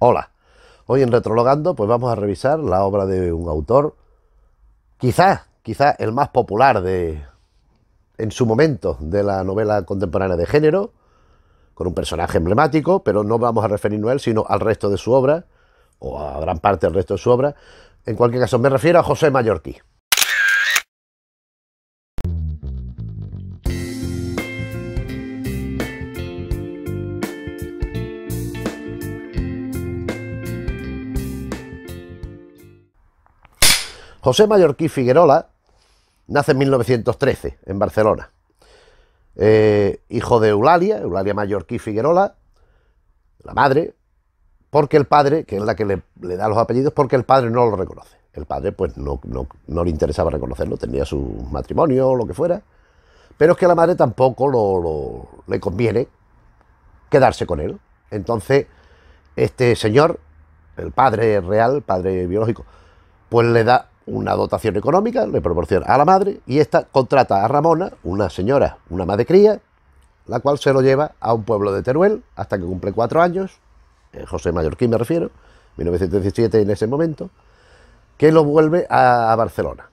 Hola, hoy en Retrologando pues vamos a revisar la obra de un autor, quizás, quizá el más popular de, en su momento de la novela contemporánea de género, con un personaje emblemático, pero no vamos a referirnos a él, sino al resto de su obra, o a gran parte del resto de su obra. En cualquier caso, me refiero a José Mallorquí. José Mallorquí Figuerola nace en 1913 en Barcelona. Eh, hijo de Eulalia, Eulalia Mallorquí Figuerola, la madre, porque el padre, que es la que le, da los apellidos, porque el padre no lo reconoce. El padre pues no, le interesaba reconocerlo, tenía su matrimonio o lo que fuera, pero es que a la madre tampoco le conviene quedarse con él. Entonces, este señor, el padre real, padre biológico, pues le da una dotación económica, le proporciona a la madre y esta contrata a Ramona, una señora, una madre cría, la cual se lo lleva a un pueblo de Teruel hasta que cumple cuatro años, José Mallorquín me refiero, 1917 en ese momento, que lo vuelve a, Barcelona.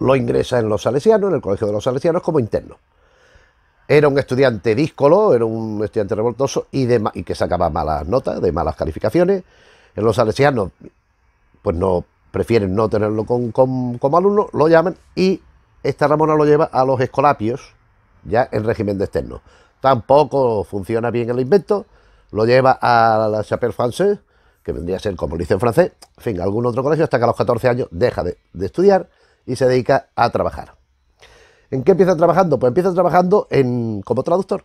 Lo ingresa en los salesianos, en el Colegio de los Salesianos, como interno era un estudiante díscolo, era un estudiante revoltoso y, y que sacaba malas notas, de malas calificaciones. En los salesianos, pues no prefieren no tenerlo con, como alumno, lo llaman y esta Ramona lo lleva a los escolapios, ya en régimen de externo. Tampoco funciona bien el invento, lo lleva a la Chapelle Française, que vendría a ser como liceo francés, en fin, algún otro colegio, hasta que a los 14 años deja de, estudiar y se dedica a trabajar. ¿En qué empieza trabajando? Pues empieza trabajando en, como traductor.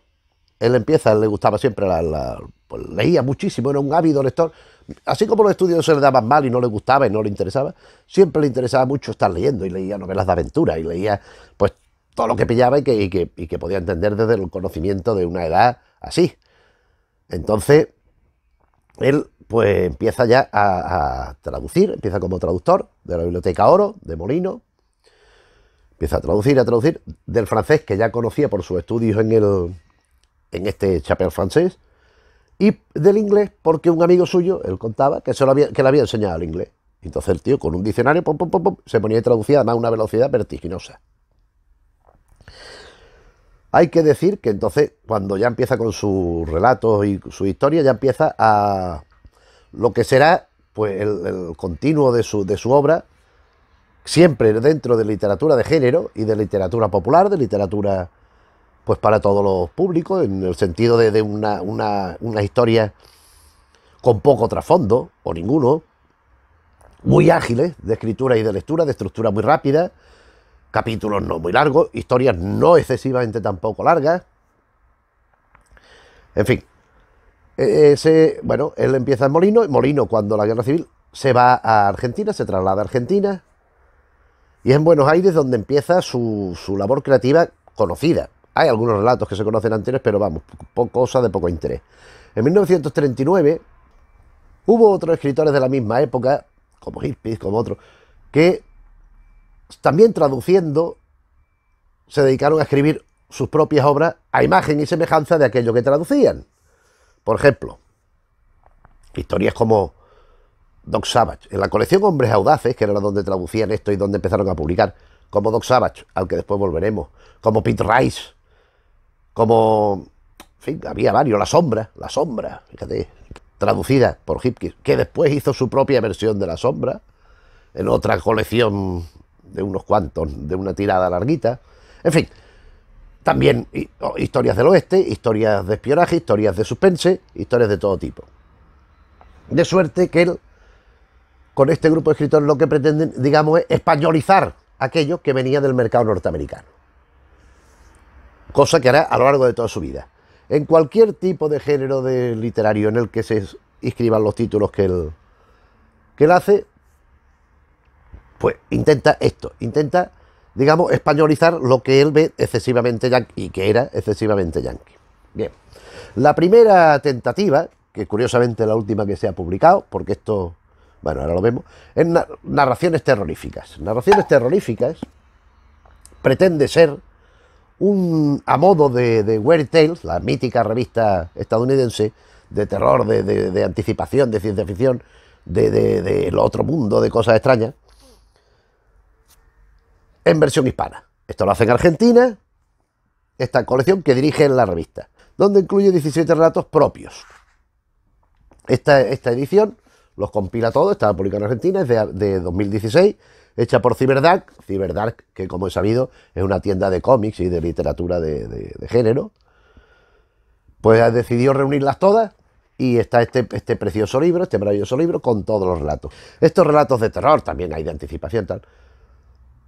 Él empieza, le gustaba siempre, la, pues, leía muchísimo, era un ávido lector, así como los estudios se le daban mal y no le gustaba y no le interesaba, siempre le interesaba mucho estar leyendo y leía novelas de aventura y leía pues todo lo que pillaba y que, podía entender desde el conocimiento de una edad así. Entonces, él pues empieza ya a, traducir, empieza como traductor de la biblioteca Oro, de Molino, empieza a traducir, a traducir del francés que ya conocía por sus estudios en, el, en este chapel francés, y del inglés porque un amigo suyo, él contaba, que, había, que le había enseñado el inglés. Entonces el tío con un diccionario se ponía y traducía además a una velocidad vertiginosa. Hay que decir que entonces cuando ya empieza con sus relatos y su historia ya empieza a lo que será pues el, el continuo de su, de su obra siempre dentro de literatura de género y de literatura popular, de literatura pues para todos los públicos, en el sentido de, una, una, historia con poco trasfondo o ninguno, muy mm. ágiles de escritura y de lectura, de estructura muy rápida, capítulos no muy largos, historias no excesivamente tampoco largas. En fin, e, ese, bueno, él empieza en Molino, Molino cuando la guerra civil se va a Argentina, se traslada a Argentina, y es en Buenos Aires donde empieza su labor creativa conocida, hay algunos relatos que se conocen anteriores, pero vamos, cosa de poco interés. En 1939 hubo otros escritores de la misma época, como Hippies, como otros, que también traduciendo se dedicaron a escribir sus propias obras a imagen y semejanza de aquello que traducían. Por ejemplo, historias como Doc Savage. En la colección Hombres Audaces, que era donde traducían esto y donde empezaron a publicar, como Doc Savage, al que después volveremos, como Pete Rice, como, fin, había varios, La Sombra, La Sombra, traducida por Hipkins, que después hizo su propia versión de La Sombra, en otra colección de unos cuantos, de una tirada larguita, en fin, también oh, historias del oeste, historias de espionaje, historias de suspense, historias de todo tipo. De suerte que él, con este grupo de escritores lo que pretenden, digamos, es españolizar aquello que venía del mercado norteamericano cosa que hará a lo largo de toda su vida. En cualquier tipo de género de literario en el que se inscriban los títulos que él, que él hace, pues intenta esto, intenta, digamos, españolizar lo que él ve excesivamente yanqui y que era excesivamente yanqui. Bien, la primera tentativa, que curiosamente es la última que se ha publicado, porque esto, bueno, ahora lo vemos, es narraciones terroríficas. Narraciones terroríficas pretende ser un, a modo de, de Weird Tales, la mítica revista estadounidense de terror, de, anticipación, de ciencia ficción, del de, otro mundo, de cosas extrañas, en versión hispana. Esto lo hace en Argentina, esta colección que dirige en la revista, donde incluye 17 relatos propios. Esta, esta edición los compila todo, está publicada en Argentina, es de 2016 hecha por Cyberdark, Cyberdark que como he sabido es una tienda de cómics y de literatura de, género, pues ha decidido reunirlas todas y está este, este, precioso libro, este maravilloso libro con todos los relatos. Estos relatos de terror, también hay de anticipación tal,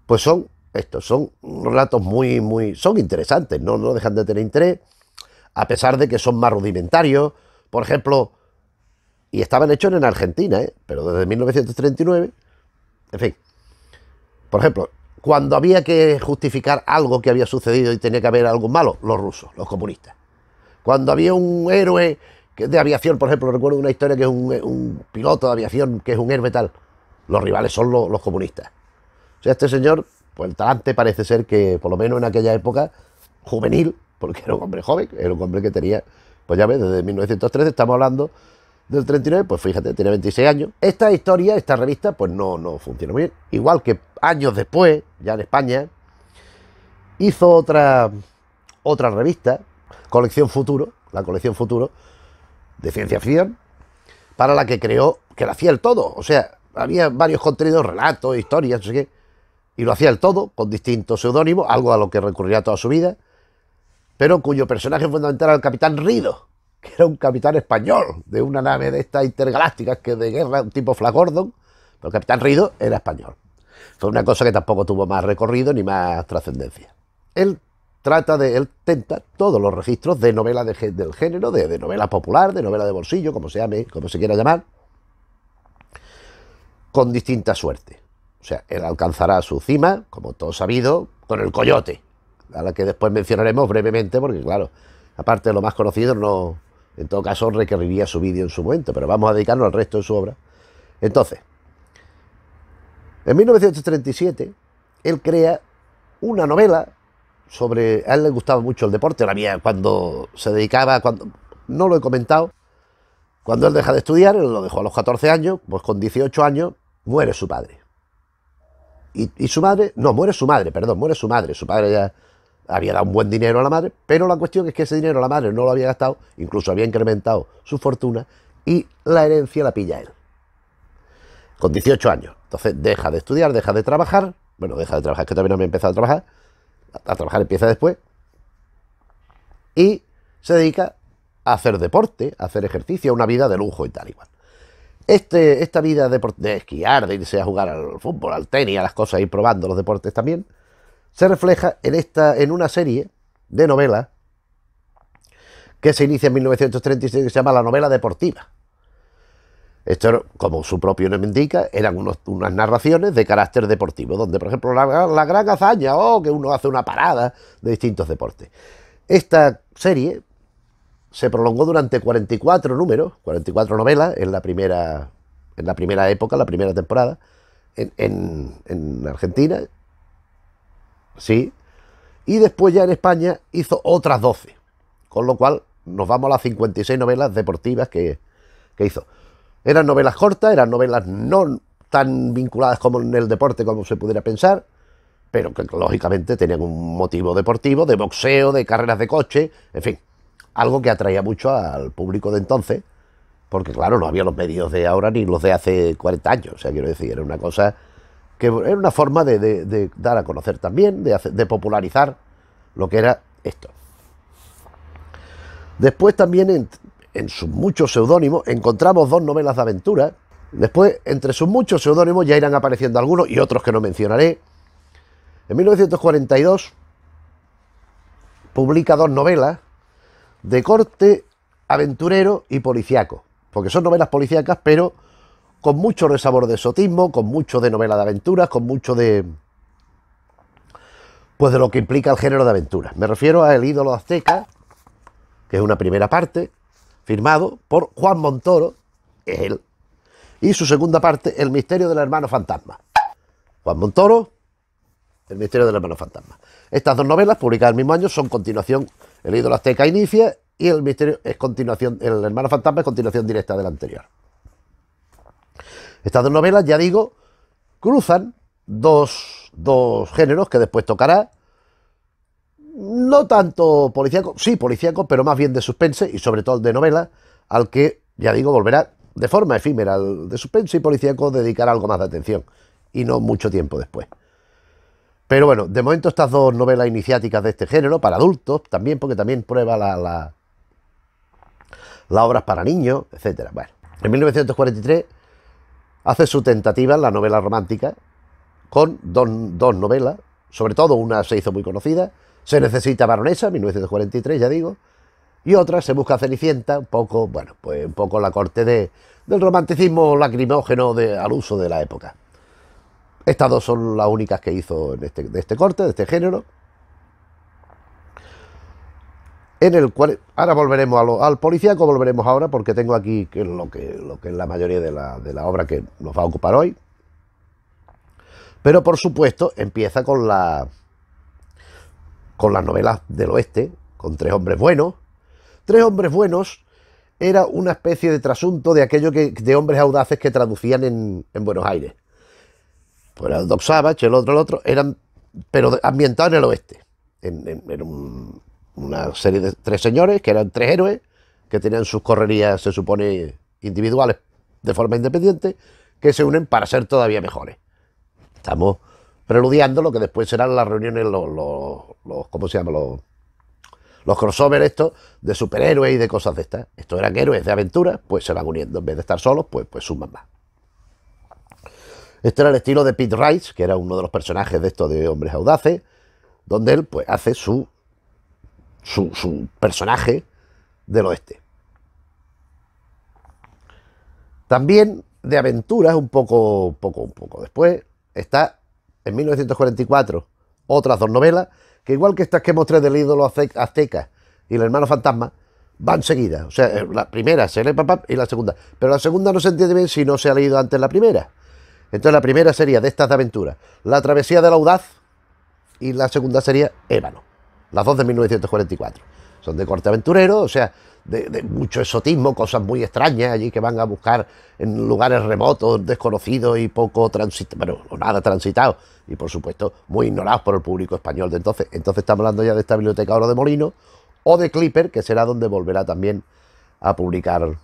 pues son estos, son relatos muy, muy, son interesantes, no, dejan de tener interés, a pesar de que son más rudimentarios, por ejemplo, y estaban hechos en Argentina, ¿eh? pero desde 1939, en fin, por ejemplo, cuando había que justificar algo que había sucedido y tenía que haber algo malo, los rusos, los comunistas. Cuando había un héroe de aviación, por ejemplo, recuerdo una historia que es un, piloto de aviación que es un héroe tal, los rivales son los, los comunistas. O sea, este señor, pues el talante parece ser que, por lo menos en aquella época, juvenil, porque era un hombre joven, era un hombre que tenía, pues ya ves, desde 1913 estamos hablando del 39, pues fíjate, tiene 26 años. Esta historia, esta revista, pues no, no funciona muy bien. Igual que años después, ya en España, hizo otra, otra revista, Colección Futuro, la Colección Futuro, de ciencia ficción, para la que creó que la hacía el todo. O sea, había varios contenidos, relatos, historias, no sé qué, y lo hacía el todo con distintos seudónimos, algo a lo que recurría toda su vida, pero cuyo personaje fundamental era el Capitán Rido que era un capitán español de una nave de estas intergalácticas que de guerra, un tipo Flagordon, pero el capitán Rido era español. Fue una cosa que tampoco tuvo más recorrido ni más trascendencia. Él trata de, él tenta todos los registros de novela del género, de, novela popular, de novela de bolsillo, como se llame, como se quiera llamar, con distinta suerte. O sea, él alcanzará su cima, como todo sabido, con el coyote, a la que después mencionaremos brevemente, porque claro, aparte de lo más conocido, no, en todo caso, requeriría su vídeo en su momento, pero vamos a dedicarnos al resto de su obra. Entonces, en 1937, él crea una novela sobre. A él le gustaba mucho el deporte, la mía, cuando se dedicaba, cuando. No lo he comentado. Cuando él deja de estudiar, él lo dejó a los 14 años, pues con 18 años muere su padre. y, su madre, no, muere su madre, perdón, muere su madre. Su padre ya había dado un buen dinero a la madre, pero la cuestión es que ese dinero la madre no lo había gastado, incluso había incrementado su fortuna y la herencia la pilla él. Con 18 años. Entonces deja de estudiar, deja de trabajar. Bueno, deja de trabajar, que también no había empezado a trabajar. A, trabajar empieza después. Y se dedica a hacer deporte, a hacer ejercicio, a una vida de lujo y tal igual. Este, esta vida de, de esquiar, de irse a jugar al fútbol, al tenis, a las cosas, ir probando los deportes también, se refleja en, esta, en una serie de novelas que se inicia en 1936 que se llama La novela deportiva. Esto, como su propio nombre indica, eran unas narraciones de carácter deportivo, donde, por ejemplo, la, la gran hazaña, o oh, que uno hace una parada de distintos deportes. Esta serie se prolongó durante 44 números, 44 novelas, en la primera, en la primera época, la primera temporada, en Argentina, ¿sí? Y después ya en España hizo otras 12, con lo cual nos vamos a las 56 novelas deportivas que, que hizo. Eran novelas cortas, eran novelas no tan vinculadas como en el deporte como se pudiera pensar, pero que lógicamente tenían un motivo deportivo, de boxeo, de carreras de coche, en fin, algo que atraía mucho al público de entonces, porque claro, no había los medios de ahora ni los de hace 40 años, o sea, quiero decir, era una cosa que era una forma de, dar a conocer también, de, popularizar lo que era esto. Después también en, sus muchos seudónimos encontramos dos novelas de aventura. Después, entre sus muchos seudónimos ya irán apareciendo algunos y otros que no mencionaré. En 1942 publica dos novelas de corte aventurero y policiaco. porque son novelas policíacas, pero con mucho resabor de esotismo, con mucho de novela de aventuras, con mucho de... Pues de lo que implica el género de aventuras. Me refiero a El ídolo azteca, que es una primera parte, firmado por Juan Montoro, es él, y su segunda parte, El misterio del hermano fantasma. Juan Montoro, El misterio del hermano fantasma. Estas dos novelas, publicadas el mismo año, son continuación, El ídolo azteca inicia y El misterio es continuación, El hermano fantasma es continuación directa del anterior. Estas dos novelas, ya digo, cruzan dos, géneros que después tocará. No tanto policíaco, sí policíaco, pero más bien de suspense y sobre todo de novela, al que, ya digo, volverá de forma efímera al de suspense y policíaco dedicar algo más de atención y no mucho tiempo después. Pero bueno, de momento estas dos novelas iniciáticas de este género, para adultos también, porque también prueba las la, la obras para niños, etc. Bueno, en 1943 hace su tentativa en la novela romántica con dos, novelas, sobre todo una se hizo muy conocida, Se necesita baronesa, 1943, ya digo, y otra se busca Cenicienta, un poco, bueno, pues un poco la corte de, del romanticismo lacrimógeno de, al uso de la época. Estas dos son las únicas que hizo este, de este corte, de este género en el cual ahora volveremos al policíaco, volveremos ahora porque tengo aquí lo, que, lo que es la mayoría de la, obra que nos va a ocupar hoy. Pero por supuesto empieza con la con las novelas del oeste, con tres hombres buenos. Tres hombres buenos era una especie de trasunto de aquello que de hombres audaces que traducían en, Buenos Aires. Pues el Doc Savage, el otro, el otro, eran pero ambientado en el oeste, en un una serie de tres señores, que eran tres héroes, que tenían sus correrías, se supone, individuales de forma independiente, que se unen para ser todavía mejores. Estamos preludiando lo que después serán las reuniones, los, los, ¿cómo se llama? Los, los crossovers estos de superhéroes y de cosas de estas. Estos eran héroes de aventura, pues se van uniendo. En vez de estar solos, pues, pues suman más. Este era el estilo de Pete Rice, que era uno de los personajes de estos de Hombres Audaces, donde él pues hace su su, personaje del oeste. También de aventuras, un poco, poco, un poco después, está en 1944 otras dos novelas, que igual que estas que mostré del ídolo azteca y el hermano fantasma, van seguidas. O sea, eh, la primera se lee papá y la segunda. Pero la segunda no se entiende bien si no se ha leído antes la primera. Entonces la primera sería de estas de aventuras, La travesía la audaz y la segunda sería Ébano las dos de 1944. Son de corte aventurero, o sea, de, mucho exotismo, cosas muy extrañas allí que van a buscar en lugares remotos, desconocidos y poco transitados, bueno, o nada transitados, y por supuesto muy ignorados por el público español de entonces. Entonces estamos hablando ya de esta biblioteca Oro de Molino o de Clipper, que será donde volverá también a publicar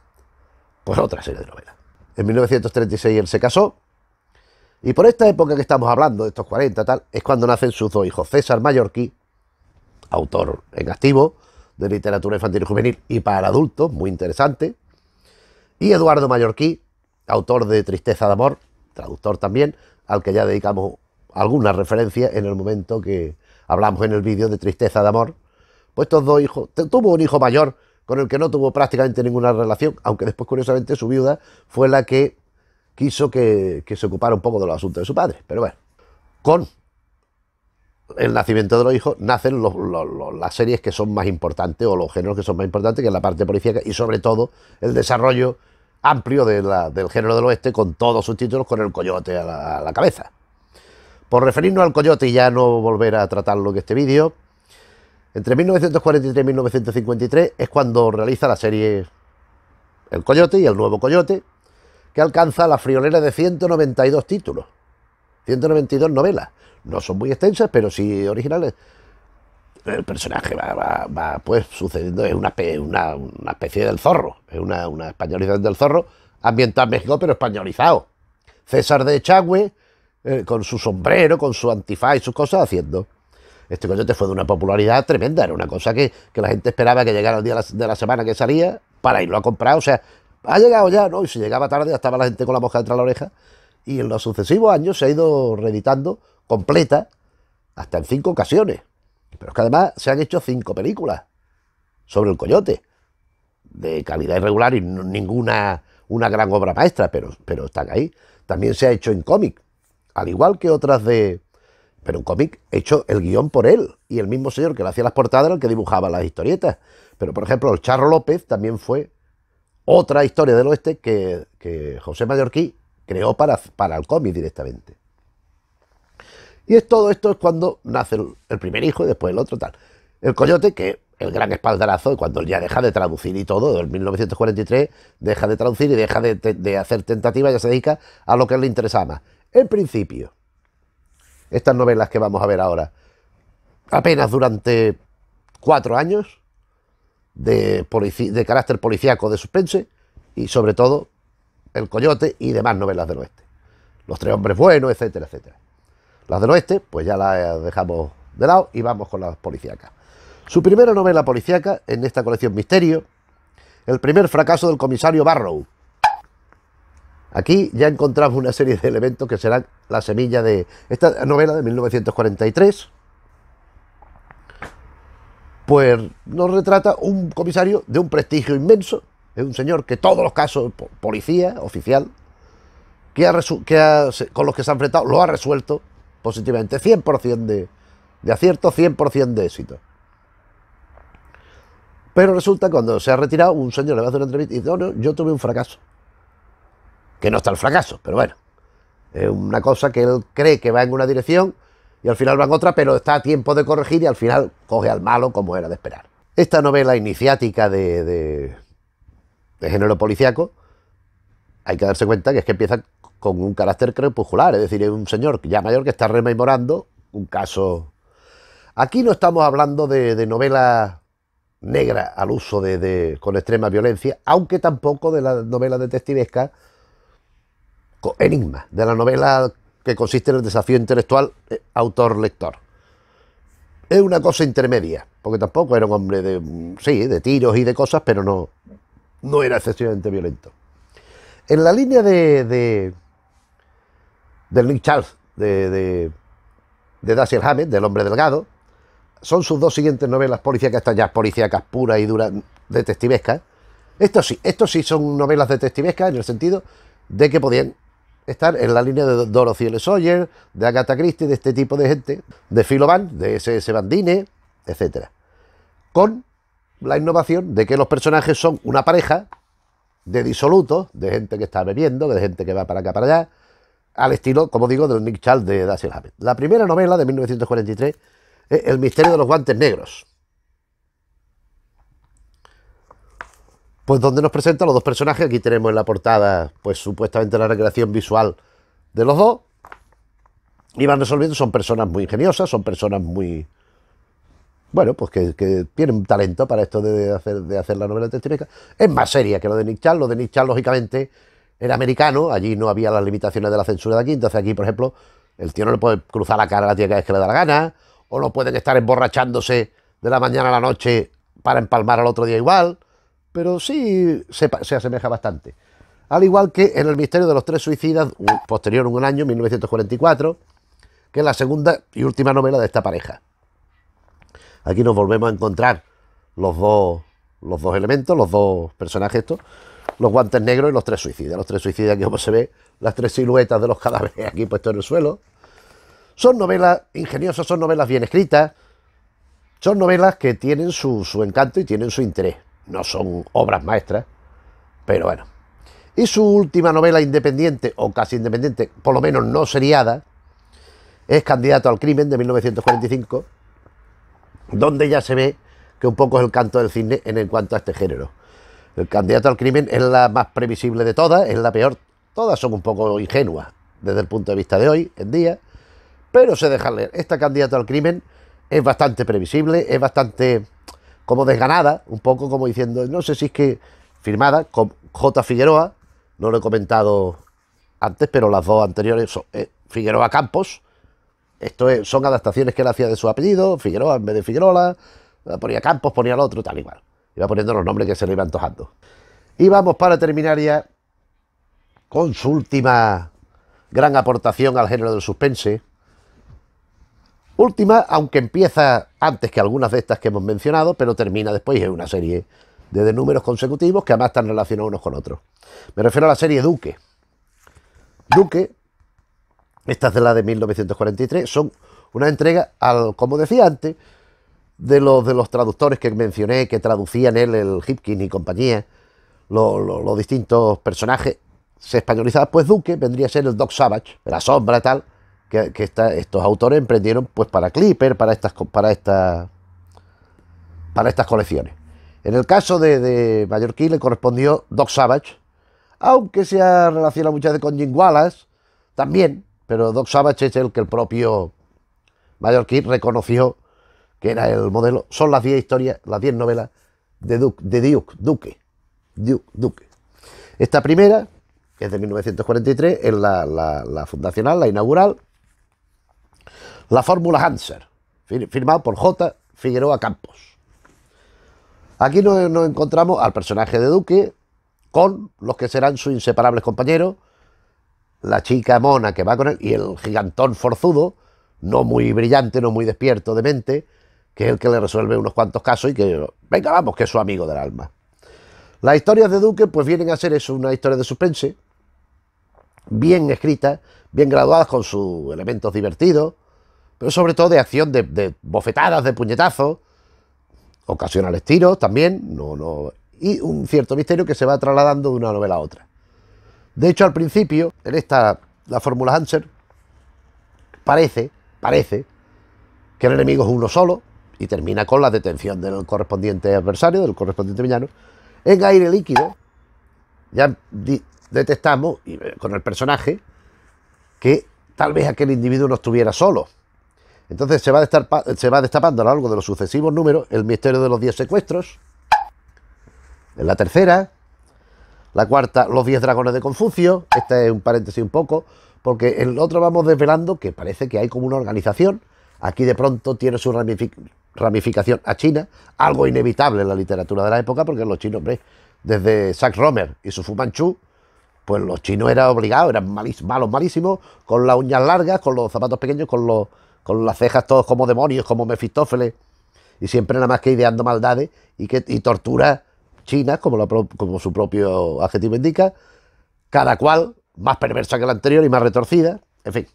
pues otra serie de novelas. En 1936 él se casó, y por esta época que estamos hablando, de estos 40 tal, es cuando nacen sus dos hijos, César Mallorquí autor en activo de literatura infantil y juvenil y para adultos, muy interesante. Y Eduardo Mallorquí, autor de Tristeza de Amor, traductor también, al que ya dedicamos alguna referencia en el momento que hablamos en el vídeo de Tristeza de Amor. Pues estos dos hijos, tuvo un hijo mayor con el que no tuvo prácticamente ninguna relación, aunque después curiosamente su viuda fue la que quiso que, que se ocupara un poco de los asuntos de su padre. Pero bueno, con el nacimiento de los hijos, nacen las series que son más importantes o los géneros que son más importantes, que es la parte policíaca y sobre todo el desarrollo amplio del género del oeste con todos sus títulos con el coyote a la, a la cabeza. Por referirnos al coyote y ya no volver a tratarlo en este vídeo, entre 1943 y 1953 es cuando realiza la serie El Coyote y El Nuevo Coyote, que alcanza la friolera de 192 títulos, 192 novelas, no son muy extensas, pero sí originales. El personaje va, va, va pues sucediendo, es una, una, especie del zorro, es una, una españolización del zorro, Ambiental en México, pero españolizado. César de Echagüe, eh, con su sombrero, con su antifaz y sus cosas, haciendo. Este coño fue de una popularidad tremenda, era una cosa que, la gente esperaba que llegara el día de la semana que salía para irlo a comprar, o sea, ha llegado ya, ¿no? Y si llegaba tarde, estaba la gente con la boca detrás de la oreja. Y en los sucesivos años se ha ido reeditando completa hasta en cinco ocasiones. Pero es que además se han hecho cinco películas sobre el coyote, de calidad irregular y ninguna una gran obra maestra, pero, pero están ahí. También se ha hecho en cómic, al igual que otras de... Pero en cómic hecho el guión por él, y el mismo señor que le hacía las portadas era el que dibujaba las historietas. Pero, por ejemplo, el Charro López también fue otra historia del oeste que, José Mallorquí creó para, para el cómic directamente. Y es todo esto es cuando nace el, primer hijo y después el otro, tal. El coyote, que el gran espaldarazo, cuando ya deja de traducir y todo, en 1943 deja de traducir y deja de, hacer tentativas, ya se dedica a lo que le interesa más. En principio, estas novelas que vamos a ver ahora, apenas durante cuatro años de, de carácter policíaco de suspense y sobre todo El Coyote y demás novelas del oeste. Los tres hombres buenos, etcétera, etcétera. Las del oeste, pues ya las eh, dejamos de lado y vamos con las policíacas. Su primera novela policíaca en esta colección Misterio, el primer fracaso del comisario Barrow. Aquí ya encontramos una serie de elementos que serán la semilla de esta novela de 1943. Pues nos retrata un comisario de un prestigio inmenso. Es un señor que todos los casos, policía, oficial, que, ha que ha, con los que se ha enfrentado, lo ha resuelto positivamente. 100% de, acierto, 100% de éxito. Pero resulta cuando se ha retirado, un señor le va a hacer una entrevista y dice, no, no, yo tuve un fracaso. Que no está el fracaso, pero bueno. Es una cosa que él cree que va en una dirección y al final va en otra, pero está a tiempo de corregir y al final coge al malo como era de esperar. Esta novela iniciática de, de, de género policiaco hay que darse cuenta que es que empieza con un carácter crepuscular, es decir, es un señor ya mayor que está rememorando un caso. Aquí no estamos hablando de, novela negra al uso de, con extrema violencia, aunque tampoco de la novela detectivesca enigma, de la novela que consiste en el desafío intelectual eh, autor-lector. Es una cosa intermedia, porque tampoco era un hombre de, sí, de tiros y de cosas, pero no, no era excesivamente violento. En la línea de, de, Nick Charles, de, de, de Dashiell Hammett, del hombre delgado, son sus dos siguientes novelas policíacas, estas ya policíacas puras y duras, detectivescas. Estos sí, estos sí son novelas detectivescas en el sentido de que podían estar en la línea de Dorothy L. Sawyer, de Agatha Christie, de este tipo de gente, de Philoban, de S.S. Bandine, etc. Con la innovación de que los personajes son una pareja de disoluto de gente que está bebiendo, de gente que va para acá, para allá, al estilo, como digo, del Nick Charles de Dashiell Hammett. La primera novela de 1943 es El misterio de los guantes negros. Pues donde nos presentan los dos personajes, aquí tenemos en la portada, pues supuestamente la recreación visual de los dos, y van resolviendo, son personas muy ingeniosas, son personas muy, bueno, pues que, tienen talento para esto de hacer, la novela testimónica. Es más seria que lo de Nick Chal. Lo de Nick Chal, lógicamente, era americano. Allí no había las limitaciones de la censura de aquí. Entonces aquí, por ejemplo, el tío no le puede cruzar la cara a la tía cada vez que le da la gana. O no pueden estar emborrachándose de la mañana a la noche para empalmar al otro día igual. Pero sí se, asemeja bastante. Al igual que en El misterio de los tres suicidas, posterior en un año, 1944, que es la segunda y última novela de esta pareja. Aquí nos volvemos a encontrar los dos, los dos elementos, los dos personajes estos, los guantes negros y los tres suicidas. Los tres suicidas, que como se ve, las tres siluetas de los cadáveres aquí puestos en el suelo. Son novelas ingeniosas, son novelas bien escritas, son novelas que tienen su, su encanto y tienen su interés. No son obras maestras, pero bueno. Y su última novela independiente, o casi independiente, por lo menos no seriada, es Candidato al Crimen de 1945 donde ya se ve que un poco es el canto del cine en, cuanto a este género. El candidato al crimen es la más previsible de todas, es la peor. Todas son un poco ingenuas desde el punto de vista de hoy en día, pero se deja leer. Esta candidata al crimen es bastante previsible, es bastante como desganada, un poco como diciendo, no sé si es que firmada con J. Figueroa, no lo he comentado antes, pero las dos anteriores son eh, Figueroa Campos, esto son adaptaciones que él hacía de su apellido, Figueroa en vez de Figueroa, ponía Campos, ponía el otro, tal igual. Iba poniendo los nombres que se le iban antojando. Y vamos para terminar ya con su última gran aportación al género del suspense. Última, aunque empieza antes que algunas de estas que hemos mencionado, pero termina después en una serie de números consecutivos que además están relacionados unos con otros. Me refiero a la serie Duque. Duque ...estas de la de 1943. Son una entrega, al, como decía antes, de los, de los traductores que mencioné, que traducían él, el Hipkin y compañía, los distintos personajes. Se españolizaba, pues Duque vendría a ser el Doc Savage, la sombra tal, que, estos autores emprendieron pues para Clipper, para estas, para estas, para estas colecciones. En el caso de, de Mallorquí le correspondió Doc Savage, aunque se ha relacionado muchas veces con Jim Wallace, también, pero Doc Savage es el que el propio Mallorquín reconoció que era el modelo. Son las 10 historias, las 10 novelas de Duke, de Duke, Duque, Duke, Duque. Esta primera, que es de 1943, es la, fundacional, la inaugural. La fórmula Hanser, firmado por J. Figueroa Campos. Aquí nos, nos encontramos al personaje de Duque con los que serán sus inseparables compañeros, la chica mona que va con él y el gigantón forzudo, no muy brillante, no muy despierto de mente, que es el que le resuelve unos cuantos casos y que, venga, vamos, que es su amigo del alma. Las historias de Duque pues vienen a ser eso, una historia de suspense, bien escrita bien graduadas con sus elementos divertidos, pero sobre todo de acción, de, bofetadas, de puñetazos, ocasionales tiros también, no, no, y un cierto misterio que se va trasladando de una novela a otra. De hecho, al principio, en esta, la fórmula Hanser, parece, parece, que el enemigo es uno solo y termina con la detención del correspondiente adversario, del correspondiente villano, en aire líquido. Ya detectamos eh, con el personaje que tal vez aquel individuo no estuviera solo. Entonces se va, se va destapando a lo largo de los sucesivos números el misterio de los 10 secuestros. En la tercera, la cuarta, Los Diez Dragones de Confucio. Este es un paréntesis un poco, porque en el otro vamos desvelando que parece que hay como una organización. Aquí de pronto tiene su ramificación a China, algo inevitable en la literatura de la época, porque los chinos, desde Zack Romer y su Fu Manchu, pues los chinos eran obligados, eran malos, malísimos, con las uñas largas, con los zapatos pequeños, con, los, con las cejas todos como demonios, como Mefistófeles, y siempre nada más que ideando maldades y, que, y torturas chinas, como, su propio adjetivo indica, cada cual más perversa que la anterior y más retorcida, en fin.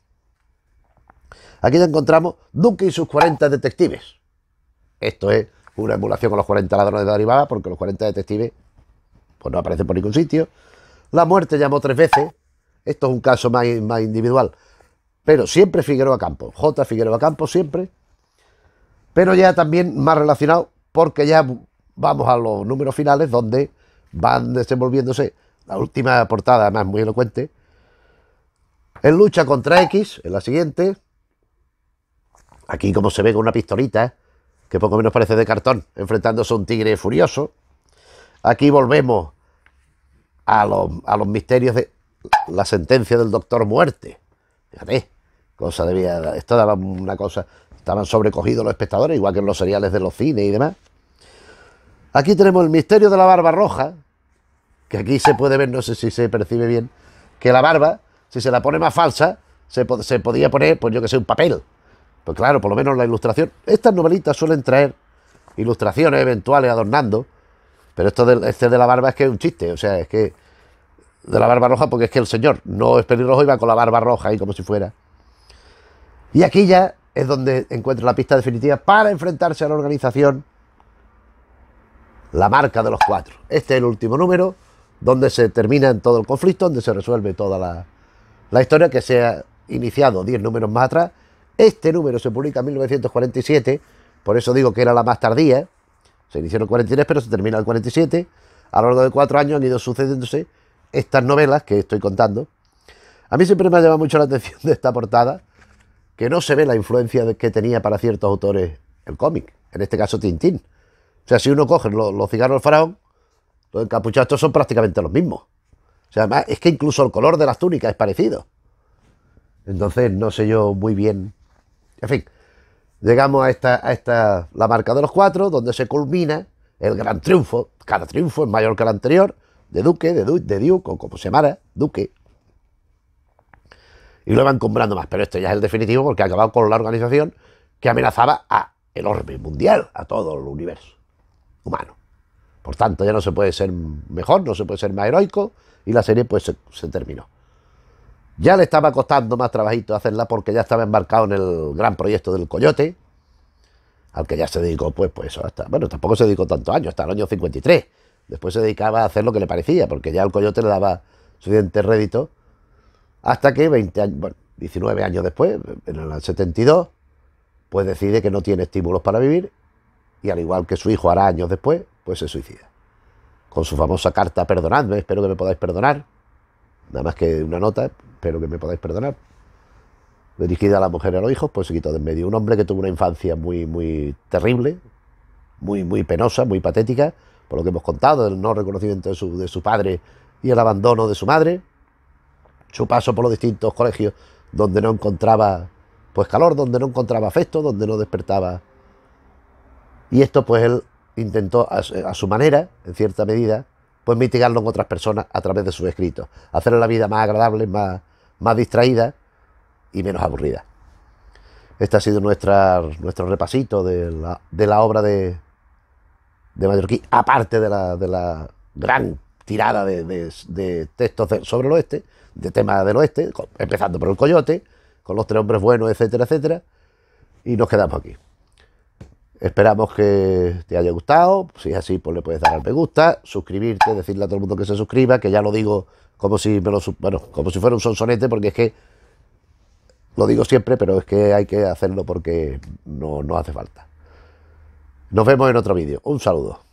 Aquí encontramos Duque y sus 40 detectives. Esto es una emulación con los 40 ladrones de derivada, porque los 40 detectives pues no aparecen por ningún sitio. La muerte llamó tres veces. Esto es un caso más, más individual. Pero siempre Figueroa Campos. J. Figueroa Campos siempre. Pero ya también más relacionado porque ya vamos a los números finales donde van desenvolviéndose la última portada, además muy elocuente. En lucha contra X, en la siguiente. Aquí como se ve con una pistolita, que poco menos parece de cartón, enfrentándose a un tigre furioso. Aquí volvemos a los, misterios de la sentencia del doctor muerte. Fíjate, cosa esto daba una cosa, estaban sobrecogidos los espectadores, igual que en los seriales de los cines y demás. Aquí tenemos el misterio de la barba roja, que aquí se puede ver, no sé si se percibe bien, que la barba, si se la pone más falsa, se, podía poner, pues yo que sé, un papel. Pues claro, por lo menos la ilustración. Estas novelitas suelen traer ilustraciones eventuales adornando, pero esto este de la barba es que es un chiste, o sea, es que de la barba roja, porque es que el señor no es pelirrojo y va con la barba roja ahí como si fuera. Y aquí ya es donde encuentra la pista definitiva para enfrentarse a la organización la marca de los cuatro. Este es el último número donde se termina en todo el conflicto, donde se resuelve toda la, historia que se ha iniciado 10 números más atrás. Este número se publica en 1947, por eso digo que era la más tardía. Se inició en el 43, pero se termina en el 47. A lo largo de cuatro años han ido sucediéndose estas novelas que estoy contando. A mí siempre me ha llamado mucho la atención de esta portada, que no se ve la influencia que tenía para ciertos autores el cómic, en este caso Tintín. O sea, si uno coge los, cigarros del faraón, los encapuchados son prácticamente los mismos. O sea, es que incluso el color de las túnicas es parecido. Entonces, no sé yo muy bien. En fin, llegamos a esta, la marca de los cuatro, donde se culmina el gran triunfo. Cada triunfo es mayor que el anterior, de Duque, de, Duque, de Duque, o como se llamara, Duque. Y lo van comprando más, pero esto ya es el definitivo porque ha acabado con la organización que amenazaba a el orden mundial, a todo el universo. Por tanto, ya no se puede ser mejor, no se puede ser más heroico y la serie pues se, terminó. Ya le estaba costando más trabajito hacerla porque ya estaba embarcado en el gran proyecto del Coyote, al que ya se dedicó pues, pues hasta, bueno, tampoco se dedicó tantos años, hasta el año 53. Después se dedicaba a hacer lo que le parecía, porque ya el Coyote le daba suficiente rédito, hasta que 20 años, bueno, 19 años después, en el 72, pues decide que no tiene estímulos para vivir y al igual que su hijo hará años después, pues se suicida. Con su famosa carta, perdonadme, espero que me podáis perdonar, nada más que una nota, espero que me podáis perdonar, dirigida a la mujer y a los hijos, pues se quitó de en medio. Un hombre que tuvo una infancia muy, muy terrible, muy, muy penosa, muy patética, por lo que hemos contado, el no reconocimiento de su, padre y el abandono de su madre, su paso por los distintos colegios donde no encontraba pues calor, donde no encontraba afecto, donde no despertaba y esto pues él intentó a, su manera, en cierta medida, pues mitigarlo en otras personas a través de sus escritos, hacerle la vida más agradable, más, más distraída y menos aburrida. Este ha sido nuestra, nuestro repasito de la, obra de, de Mallorquí, aparte de la, de la gran tirada de, de, de textos sobre el oeste, de temas del oeste, empezando por el coyote, con los tres hombres buenos, etcétera, etcétera, y nos quedamos aquí. Esperamos que te haya gustado. Si es así, pues le puedes dar al me gusta, suscribirte, decirle a todo el mundo que se suscriba, que ya lo digo como si me lo, bueno, como si fuera un sonsonete, porque es que lo digo siempre, pero es que hay que hacerlo porque no hace falta. Nos vemos en otro vídeo. Un saludo.